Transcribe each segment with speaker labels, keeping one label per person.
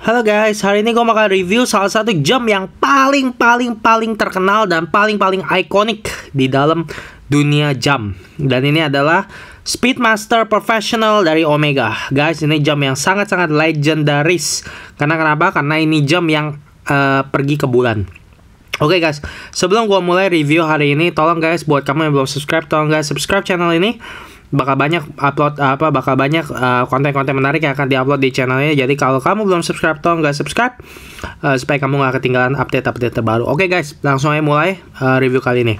Speaker 1: Halo guys, hari ini gue bakal review salah satu jam yang paling-paling-paling terkenal dan paling-paling ikonik di dalam dunia jam. Dan ini adalah Speedmaster Professional dari Omega. Guys, ini jam yang sangat-sangat legendaris. Karena kenapa? Karena ini jam yang uh, pergi ke bulan. Oke okay guys, sebelum gue mulai review hari ini, tolong guys buat kamu yang belum subscribe, tolong guys subscribe channel ini bakal banyak upload apa bakal banyak eh, konten-konten uh, menarik yang akan diupload di channelnya jadi kalau kamu belum subscribe atau nggak subscribe uh, supaya kamu nggak ketinggalan update-update terbaru oke okay, guys langsung aja mulai uh, review kali ini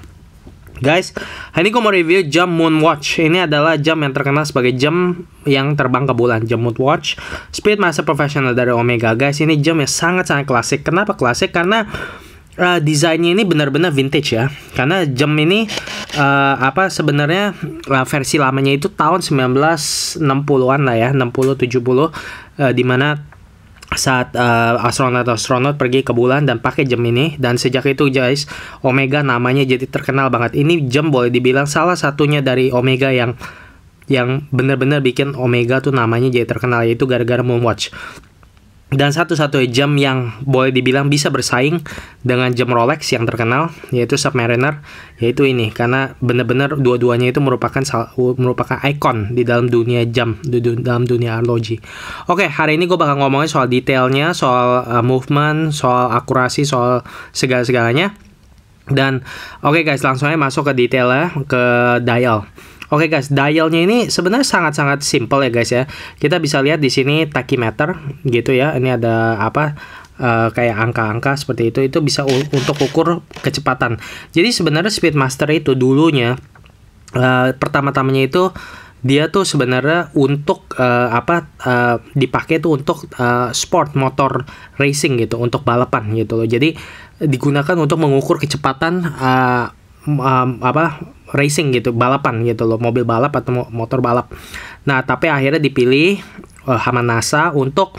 Speaker 1: Guys, hari ini gue mau review jam Moonwatch. Ini adalah jam yang terkenal sebagai jam yang terbang ke bulan. Jam Moonwatch, Speedmaster Professional dari Omega. Guys, ini jam yang sangat-sangat klasik. Kenapa klasik? Karena uh, desainnya ini benar-benar vintage ya. Karena jam ini uh, apa sebenarnya uh, versi lamanya itu tahun 1960-an lah ya, 60 70 uh, di mana saat uh, astronot astronot pergi ke bulan dan pakai jam ini dan sejak itu guys Omega namanya jadi terkenal banget. Ini jam boleh dibilang salah satunya dari Omega yang yang benar-benar bikin Omega tuh namanya jadi terkenal yaitu gara-gara Moonwatch dan satu-satunya jam yang boleh dibilang bisa bersaing dengan jam Rolex yang terkenal yaitu Submariner yaitu ini karena benar-benar dua-duanya itu merupakan merupakan ikon di dalam dunia jam di dalam dunia arloji. Oke, hari ini gue bakal ngomongin soal detailnya, soal uh, movement, soal akurasi, soal segala-segalanya. Dan oke okay guys, langsung aja masuk ke detail ya ke dial. Oke guys, dialnya ini sebenarnya sangat-sangat simple ya guys ya. Kita bisa lihat di sini tachymeter gitu ya. Ini ada apa? Uh, kayak angka-angka seperti itu itu bisa untuk ukur kecepatan. Jadi sebenarnya Speedmaster itu dulunya uh, pertama-tamanya itu dia tuh sebenarnya untuk uh, apa uh, dipakai tuh untuk uh, sport motor racing gitu untuk balapan gitu loh jadi digunakan untuk mengukur kecepatan uh, um, apa racing gitu, balapan gitu loh, mobil balap atau motor balap. Nah, tapi akhirnya dipilih uh, eh, Hamanasa untuk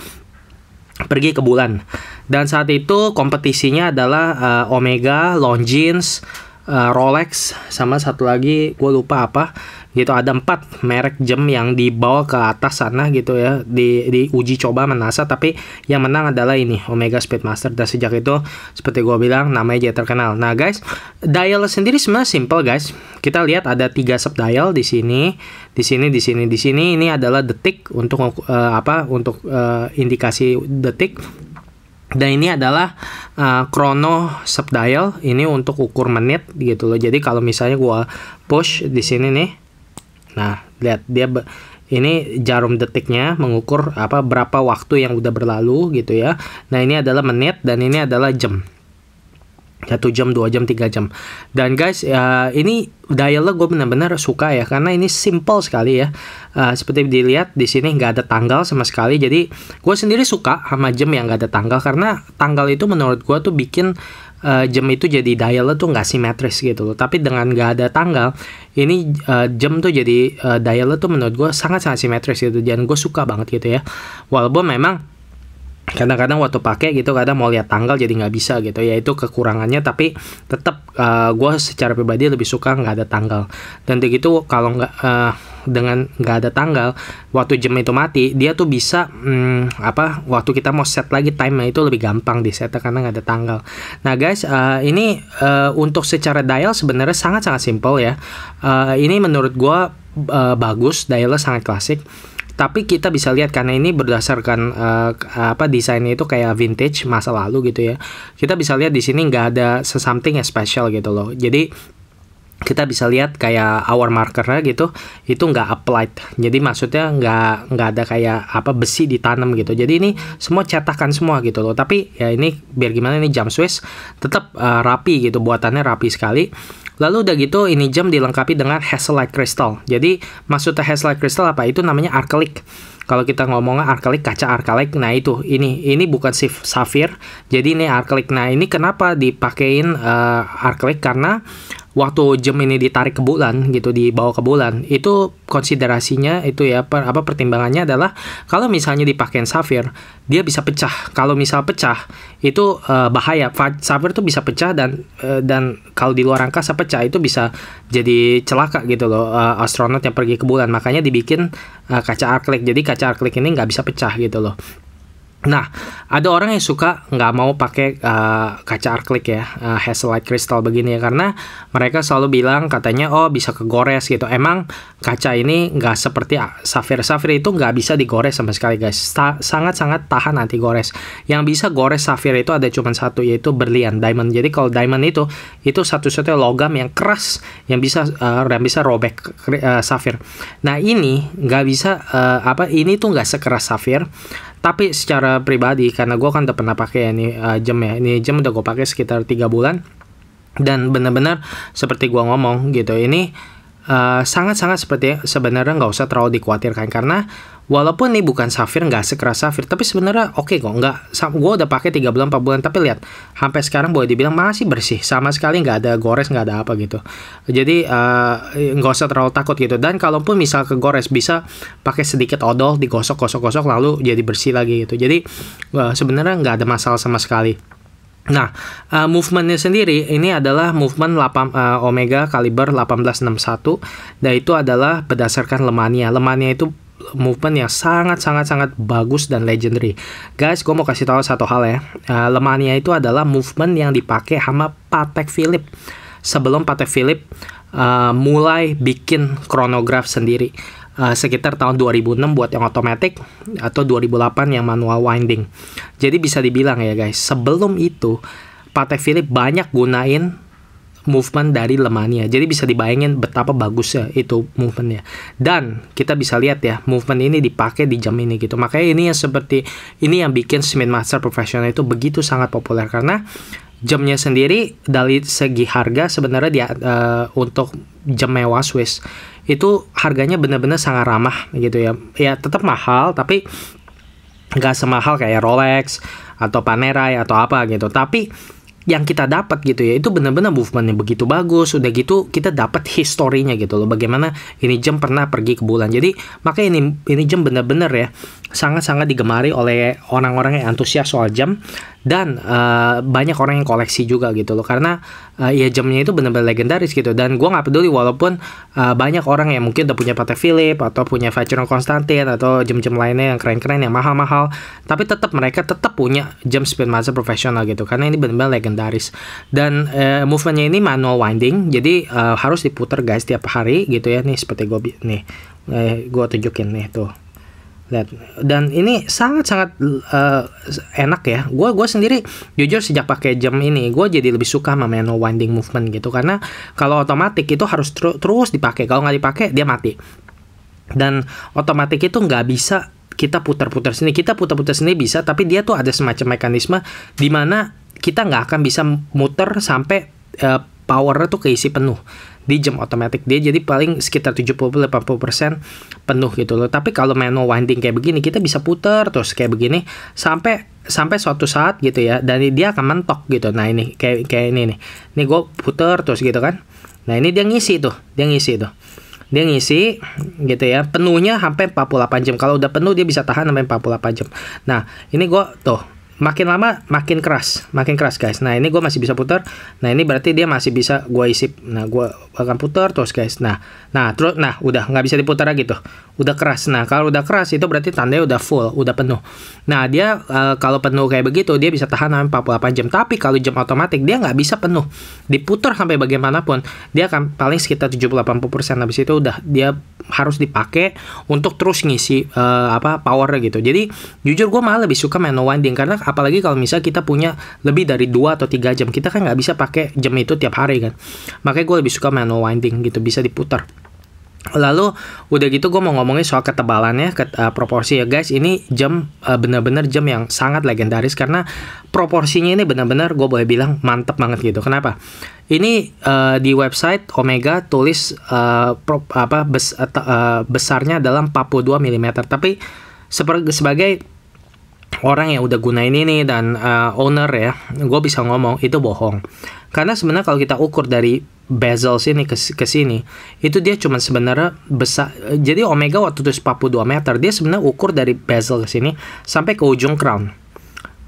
Speaker 1: pergi ke bulan. Dan saat itu kompetisinya adalah uh, Omega, Longines, uh, Rolex sama satu lagi gue lupa apa gitu ada empat merek jam yang dibawa ke atas sana gitu ya di, di uji coba menasa tapi yang menang adalah ini Omega Speedmaster dan sejak itu seperti gue bilang namanya jadi terkenal nah guys dial sendiri sebenarnya simple guys kita lihat ada tiga sub dial di sini di sini di sini di sini ini adalah detik untuk uh, apa untuk uh, indikasi detik dan ini adalah uh, chrono dial. ini untuk ukur menit gitu loh jadi kalau misalnya gua push di sini nih Nah, lihat dia ini jarum detiknya mengukur apa berapa waktu yang udah berlalu gitu ya. Nah, ini adalah menit dan ini adalah jam. 1 jam, 2 jam, 3 jam. Dan guys, uh, ini dialnya gue benar-benar suka ya karena ini simple sekali ya. Uh, seperti dilihat di sini nggak ada tanggal sama sekali. Jadi gue sendiri suka sama jam yang nggak ada tanggal karena tanggal itu menurut gue tuh bikin uh, jam itu jadi dial tuh nggak simetris gitu loh. Tapi dengan nggak ada tanggal, ini uh, jam tuh jadi uh, dial tuh menurut gue sangat sangat simetris gitu. Dan gue suka banget gitu ya. Walaupun memang kadang-kadang waktu pakai gitu kadang mau lihat tanggal jadi nggak bisa gitu ya itu kekurangannya tapi tetap uh, eh, gue secara pribadi lebih suka nggak ada tanggal dan begitu kalau nggak uh, dengan nggak ada tanggal waktu jam itu mati dia tuh bisa hmm, apa waktu kita mau set lagi time itu lebih gampang di set karena nggak ada tanggal nah guys uh, ini uh, untuk secara dial sebenarnya sangat sangat simple ya uh, ini menurut gue uh, bagus dialnya sangat klasik tapi kita bisa lihat karena ini berdasarkan uh, apa desainnya itu kayak vintage masa lalu gitu ya kita bisa lihat di sini nggak ada sesamping yang special gitu loh jadi kita bisa lihat kayak hour markernya gitu itu nggak applied jadi maksudnya nggak nggak ada kayak apa besi ditanam gitu jadi ini semua cetakan semua gitu loh tapi ya ini biar gimana ini jam Swiss tetap uh, eh, rapi gitu buatannya rapi sekali Lalu udah gitu ini jam dilengkapi dengan Hazelite Crystal. Jadi maksudnya Hazelite Crystal apa? Itu namanya arkelik. Kalau kita ngomongnya arkelik kaca arkelik nah itu, ini, ini bukan safir, jadi ini arkelik. Nah ini kenapa dipakein uh, arkelik? Karena waktu jam ini ditarik ke bulan gitu dibawa ke bulan itu konsiderasinya itu ya per, apa pertimbangannya adalah kalau misalnya dipakai safir dia bisa pecah kalau misal pecah itu uh, bahaya safir tuh bisa pecah dan uh, dan kalau di luar angkasa pecah itu bisa jadi celaka gitu loh uh, astronot yang pergi ke bulan makanya dibikin uh, kaca arklek jadi kaca arklek ini nggak bisa pecah gitu loh Nah, ada orang yang suka nggak mau pakai uh, kaca arklik ya, uh, light crystal begini ya, karena mereka selalu bilang katanya oh bisa kegores gitu. Emang kaca ini nggak seperti safir safir itu nggak bisa digores sama sekali guys, Ta sangat sangat tahan anti gores. Yang bisa gores safir itu ada cuma satu yaitu berlian diamond. Jadi kalau diamond itu itu satu-satunya logam yang keras yang bisa uh, yang bisa robek uh, safir. Nah ini nggak bisa uh, apa ini tuh nggak sekeras safir tapi secara pribadi karena gue kan udah pernah pakai ini uh, jam ya ini jam udah gue pakai sekitar tiga bulan dan benar-benar seperti gue ngomong gitu ini Eh, sangat-sangat uh, sangat seperti sebenarnya nggak usah terlalu dikhawatirkan karena walaupun ini bukan safir nggak sekeras safir tapi sebenarnya oke okay kok nggak gue udah pakai tiga bulan 4 bulan tapi lihat sampai sekarang boleh dibilang masih bersih sama sekali nggak ada gores nggak ada apa gitu jadi eh, nggak uh, usah terlalu takut gitu dan kalaupun misal ke gores bisa pakai sedikit odol digosok gosok gosok lalu jadi bersih lagi gitu jadi uh, sebenarnya nggak ada masalah sama sekali Nah, uh, movementnya sendiri ini adalah movement 8, uh, eh, Omega kaliber 1861, dan itu adalah berdasarkan lemania Lemahnya itu movement yang sangat-sangat-sangat bagus dan legendary. Guys, gue mau kasih tahu satu hal ya. Uh, eh, lemahnya itu adalah movement yang dipakai sama Patek Philip. Sebelum Patek Philip uh, mulai bikin kronograf sendiri Eh, sekitar tahun 2006 buat yang otomatis atau 2008 yang manual winding. Jadi bisa dibilang ya guys, sebelum itu Patek Philippe banyak gunain movement dari Lemania. Jadi bisa dibayangin betapa bagusnya itu movementnya. Dan kita bisa lihat ya, movement ini dipakai di jam ini gitu. Makanya ini yang seperti ini yang bikin Smith Master Professional itu begitu sangat populer karena jamnya sendiri dari segi harga sebenarnya dia uh, untuk jam mewah Swiss itu harganya benar-benar sangat ramah gitu ya ya tetap mahal tapi nggak semahal kayak Rolex atau Panerai atau apa gitu tapi yang kita dapat gitu ya itu benar-benar movementnya begitu bagus udah gitu kita dapat historinya gitu loh bagaimana ini jam pernah pergi ke bulan jadi makanya ini ini jam benar-benar ya sangat-sangat digemari oleh orang-orang yang antusias soal jam dan uh, banyak orang yang koleksi juga gitu loh karena uh, ya jamnya itu benar-benar legendaris gitu dan gua nggak peduli walaupun uh, banyak orang yang mungkin udah punya Patek Philip atau punya Vacheron Constantin atau jam-jam lainnya yang keren-keren yang mahal-mahal tapi tetap mereka tetap punya jam Speedmaster profesional gitu karena ini benar-benar legendaris dan uh, movementnya ini manual winding jadi uh, harus diputar guys tiap hari gitu ya nih seperti gue nih eh, gue tunjukin nih tuh dan ini sangat-sangat uh, eh, enak ya gue gua sendiri jujur sejak pakai jam ini gue jadi lebih suka sama manual winding movement gitu karena kalau otomatis itu harus terus dipakai kalau nggak dipakai dia mati dan otomatis itu nggak bisa kita putar-putar sini kita putar-putar sini bisa tapi dia tuh ada semacam mekanisme di mana kita nggak akan bisa muter sampai uh, powernya tuh keisi penuh di jam otomatis dia jadi paling sekitar 70-80% penuh gitu loh tapi kalau manual winding kayak begini kita bisa puter terus kayak begini sampai sampai suatu saat gitu ya dan dia akan mentok gitu nah ini kayak kayak ini nih ini gue puter terus gitu kan nah ini dia ngisi tuh dia ngisi tuh dia ngisi gitu ya penuhnya sampai 48 jam kalau udah penuh dia bisa tahan sampai 48 jam nah ini gue tuh makin lama makin keras makin keras guys nah ini gue masih bisa putar nah ini berarti dia masih bisa gue isip nah gue akan putar terus guys nah nah terus nah udah nggak bisa diputar lagi tuh udah keras. Nah, kalau udah keras itu berarti tandanya udah full, udah penuh. Nah, dia e, kalau penuh kayak begitu dia bisa tahan sampai 48 jam. Tapi kalau jam otomatis dia nggak bisa penuh. Diputar sampai bagaimanapun, dia akan paling sekitar 70-80% habis itu udah dia harus dipakai untuk terus ngisi e, apa power gitu. Jadi jujur gue malah lebih suka manual winding karena apalagi kalau misal kita punya lebih dari dua atau tiga jam, kita kan nggak bisa pakai jam itu tiap hari kan. Makanya gue lebih suka manual winding gitu, bisa diputar. Lalu udah gitu gue mau ngomongin soal ketebalannya, ke, uh, eh, proporsi ya guys. Ini jam uh, bener-bener jam yang sangat legendaris karena proporsinya ini bener-bener gue boleh bilang mantep banget gitu. Kenapa? Ini uh, di website Omega tulis uh, prop, apa bes, uh, besarnya dalam 42 mm. Tapi sebagai, sebagai orang yang udah gunain ini dan uh, owner ya, gue bisa ngomong itu bohong karena sebenarnya kalau kita ukur dari bezel sini ke, ke sini, itu dia cuma sebenarnya besar. Jadi omega waktu 42 meter, dia sebenarnya ukur dari bezel ke sini sampai ke ujung crown.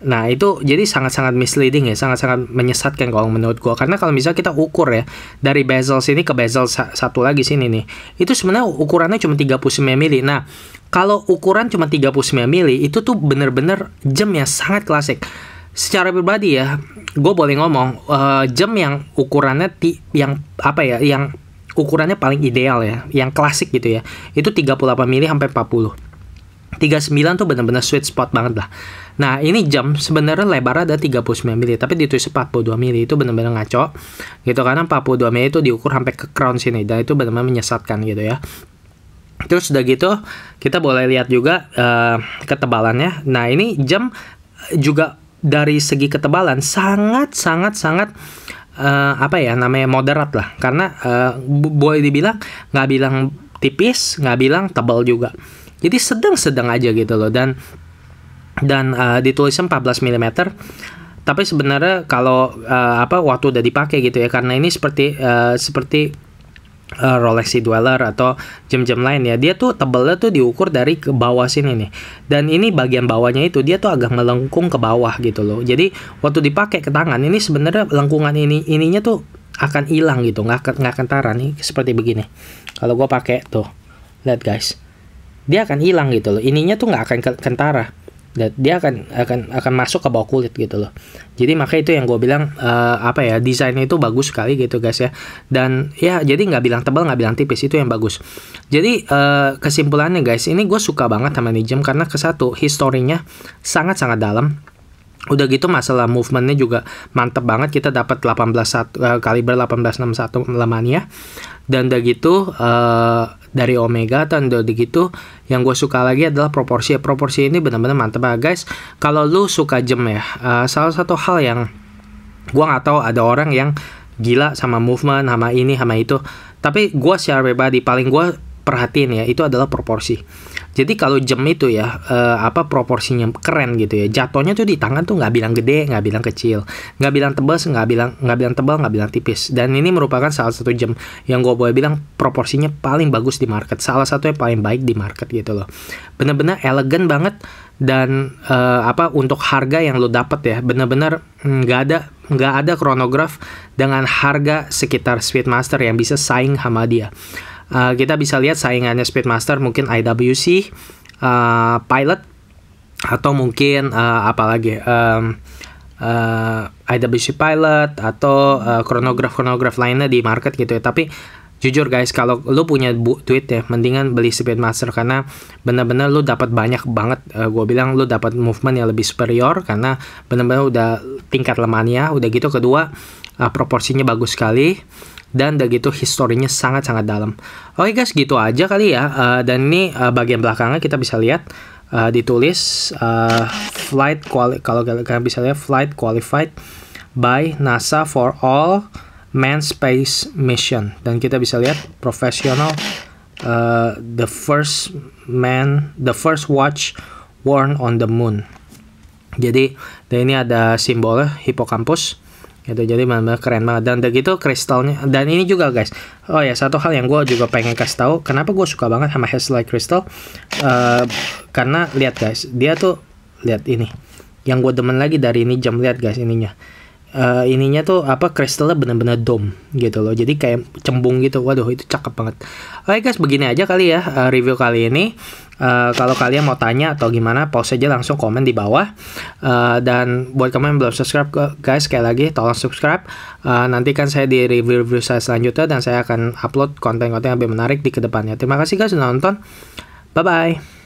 Speaker 1: Nah itu jadi sangat-sangat misleading ya, sangat-sangat menyesatkan kalau menurut gua. Karena kalau misalnya kita ukur ya dari bezel sini ke bezel sa satu lagi sini nih, itu sebenarnya ukurannya cuma 39 mili. Nah kalau ukuran cuma 39 mili itu tuh bener-bener jam yang sangat klasik secara pribadi ya gue boleh ngomong uh, jam yang ukurannya ti yang apa ya yang ukurannya paling ideal ya yang klasik gitu ya itu 38 mili sampai 40 39 tuh bener-bener sweet spot banget lah Nah ini jam sebenarnya lebar ada 39 mili Tapi di ditulis 42 mili itu bener-bener ngaco gitu Karena 42 mili itu diukur sampai ke crown sini Dan itu bener-bener menyesatkan gitu ya Terus udah gitu kita boleh lihat juga uh, ketebalannya Nah ini jam juga dari segi ketebalan sangat sangat sangat uh, apa ya namanya moderat lah karena uh, boleh dibilang nggak bilang tipis nggak bilang tebal juga jadi sedang-sedang aja gitu loh dan dan uh, ditulis 14 mm tapi sebenarnya kalau uh, apa waktu udah dipakai gitu ya karena ini seperti uh, seperti Eh, Rolex Rolex Dweller atau jam-jam lain ya. Dia tuh tebelnya tuh diukur dari ke bawah sini nih. Dan ini bagian bawahnya itu dia tuh agak melengkung ke bawah gitu loh. Jadi waktu dipakai ke tangan ini sebenarnya lengkungan ini ininya tuh akan hilang gitu, nggak nggak kentara nih seperti begini. Kalau gue pakai tuh, lihat guys, dia akan hilang gitu loh. Ininya tuh nggak akan kentara dia akan akan akan masuk ke bawah kulit gitu loh jadi makanya itu yang gue bilang uh, apa ya desainnya itu bagus sekali gitu guys ya dan ya jadi nggak bilang tebal nggak bilang tipis itu yang bagus jadi uh, kesimpulannya guys ini gue suka banget sama Nijem jam karena ke satu historinya sangat sangat dalam udah gitu masalah movementnya juga mantep banget kita dapat 18 uh, eh, kaliber 1861 lemania dan udah gitu uh, dari Omega atau Android gitu yang gue suka lagi adalah proporsi proporsi ini benar-benar mantep, ya guys kalau lu suka jam ya uh, salah satu hal yang gue nggak tahu ada orang yang gila sama movement sama ini sama itu tapi gue secara pribadi paling gue perhatiin ya itu adalah proporsi jadi kalau jam itu ya eh, apa proporsinya keren gitu ya. Jatuhnya tuh di tangan tuh nggak bilang gede, nggak bilang kecil, nggak bilang tebal, nggak bilang nggak bilang tebal, nggak bilang tipis. Dan ini merupakan salah satu jam yang gue boleh bilang proporsinya paling bagus di market. Salah satu yang paling baik di market gitu loh. Bener-bener elegan banget dan uh, apa untuk harga yang lo dapat ya bener-bener nggak ada nggak ada kronograf dengan harga sekitar Speedmaster yang bisa saing sama dia Eh, kita bisa lihat saingannya Speedmaster mungkin IWC, uh, eh, Pilot, atau mungkin uh, eh, apalagi um, uh, IWC Pilot atau uh, chronograph-chronograph lainnya di market gitu ya. Tapi jujur guys kalau lu punya bu duit ya mendingan beli Speedmaster karena benar-benar lu dapat banyak banget uh, gue bilang lu dapat movement yang lebih superior karena benar-benar udah tingkat lemahnya udah gitu kedua uh, proporsinya bagus sekali dan udah gitu historinya sangat-sangat dalam. Oke okay guys, gitu aja kali ya. Uh, dan ini uh, bagian belakangnya kita bisa lihat uh, ditulis uh, flight quali kalau kalian bisa lihat flight qualified by NASA for all man space mission dan kita bisa lihat profesional uh, the first man the first watch worn on the moon. Jadi dan ini ada simbol hipokampus gitu jadi benar-benar keren banget dan udah gitu kristalnya dan ini juga guys oh ya satu hal yang gue juga pengen kasih tahu kenapa gue suka banget sama Hazelight Crystal uh, karena lihat guys dia tuh lihat ini yang gue demen lagi dari ini jam lihat guys ininya uh, ininya tuh apa kristalnya benar-benar dom gitu loh jadi kayak cembung gitu waduh itu cakep banget oke guys begini aja kali ya uh, review kali ini Uh, kalau kalian mau tanya atau gimana, pause aja langsung komen di bawah. Uh, dan buat kalian yang belum subscribe, guys, sekali lagi tolong subscribe. Uh, nantikan saya di review-review saya selanjutnya dan saya akan upload konten-konten yang lebih menarik di kedepannya. Terima kasih guys sudah nonton. Bye-bye.